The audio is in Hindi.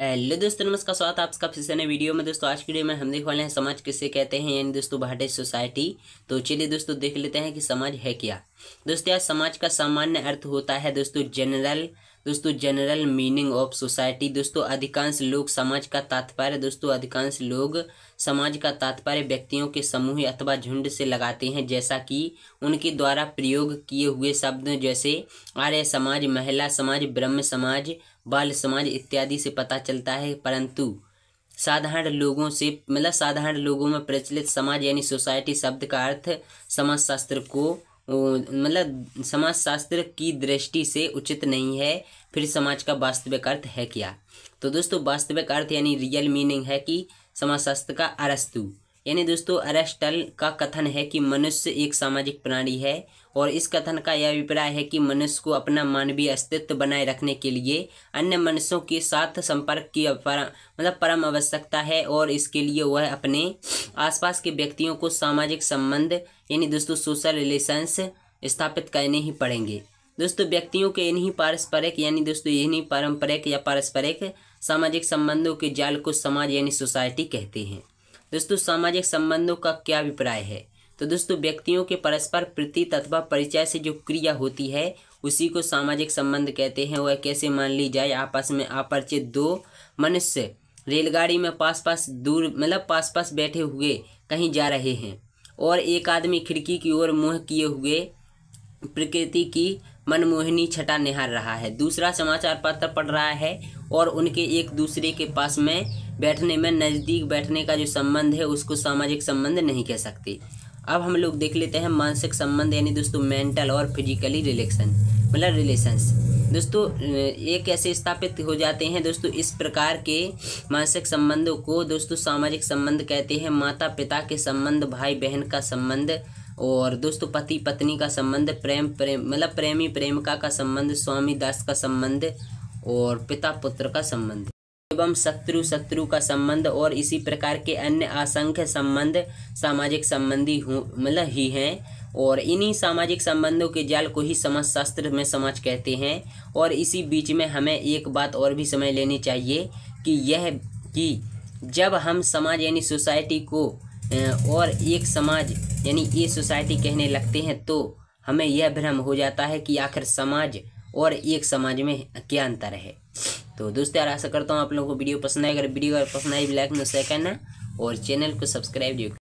हेलो दोस्तों नमस्कार स्वागत है आपका फिर से नए वीडियो में दोस्तों आज की वीडियो में हम देख वाले हैं समाज किसे कहते हैं यानी दोस्तों भाटे सोसाइटी तो चलिए दोस्तों देख लेते हैं कि समाज है क्या दोस्तों यार समाज का सामान्य अर्थ होता है दोस्तों जनरल दोस्तों जनरल मीनिंग ऑफ सोसाइटी दोस्तों अधिकांश लोग समाज का तात्पर्य दोस्तों अधिकांश लोग समाज का तात्पर्य व्यक्तियों के समूह अथवा झुंड से लगाते हैं जैसा कि उनके द्वारा प्रयोग किए हुए शब्द जैसे आर्य समाज महिला समाज ब्रह्म समाज बाल समाज इत्यादि से पता चलता है परंतु साधारण लोगों से मतलब साधारण लोगों में प्रचलित समाज यानी सोसाइटी शब्द का अर्थ समाजशास्त्र को मतलब समाज शास्त्र की दृष्टि से उचित नहीं है फिर समाज का वास्तविक अर्थ है क्या तो दोस्तों वास्तविक अर्थ यानी रियल मीनिंग है कि समाजशास्त्र का अरस्तु यानी दोस्तों अरेस्टल का कथन है कि मनुष्य एक सामाजिक प्राणी है और इस कथन का यह अभिप्राय है कि मनुष्य को अपना मानवीय अस्तित्व बनाए रखने के लिए अन्य मनुष्यों के साथ संपर्क की मतलब परम आवश्यकता है और इसके लिए वह अपने आसपास के व्यक्तियों को सामाजिक संबंध यानी दोस्तों सोशल रिलेशंस स्थापित करने ही पड़ेंगे दोस्तों व्यक्तियों के इन्हीं पारस्परिक यानी दोस्तों इन्हीं पारंपरिक या पारस्परिक सामाजिक संबंधों के जाल को समाज यानी सोसाइटी कहते हैं दोस्तों सामाजिक संबंधों का क्या अभिप्राय है तो दोस्तों व्यक्तियों के परस्पर प्रति तथा परिचय से जो क्रिया होती है उसी को सामाजिक संबंध कहते हैं वह कैसे मान ली जाए आपस में अपरिचित दो मनुष्य रेलगाड़ी में पास पास दूर मतलब पास पास बैठे हुए कहीं जा रहे हैं और एक आदमी खिड़की की ओर मुँह किए हुए प्रकृति की मनमोहिनी छटा निहार रहा है दूसरा समाचार पत्र पढ़ रहा है और उनके एक दूसरे के पास में बैठने में नज़दीक बैठने का जो संबंध है उसको सामाजिक संबंध नहीं कह सकते अब हम लोग देख लेते हैं मानसिक संबंध यानी दोस्तों मेंटल और फिजिकली रिलेशन मतलब रिलेशंस दोस्तों ये कैसे स्थापित हो जाते हैं दोस्तों इस प्रकार के मानसिक संबंधों को दोस्तों सामाजिक संबंध कहते हैं माता पिता के संबंध भाई बहन का संबंध और दोस्तों पति पत्नी का संबंध प्रेम प्रेम मतलब प्रेमी प्रेमिका का संबंध स्वामी दास का संबंध और पिता पुत्र का संबंध एवं शत्रु शत्रु का संबंध और इसी प्रकार के अन्य असंख्य संबंध सामाजिक संबंधी मतलब ही हैं और इन्हीं सामाजिक संबंधों के जाल को ही समाज शास्त्र में समाज कहते हैं और इसी बीच में हमें एक बात और भी समय लेनी चाहिए कि यह कि जब हम समाज यानी सोसाइटी को और एक समाज यानी ये सोसाइटी कहने लगते हैं तो हमें यह भ्रम हो जाता है कि आखिर समाज और एक समाज में क्या अंतर है तो दोस्तों यार ऐसा करता हूँ आप लोगों को वीडियो पसंद आएगा वीडियो पसंद आई तो लाइक में शेयर करना और चैनल को सब्सक्राइब जो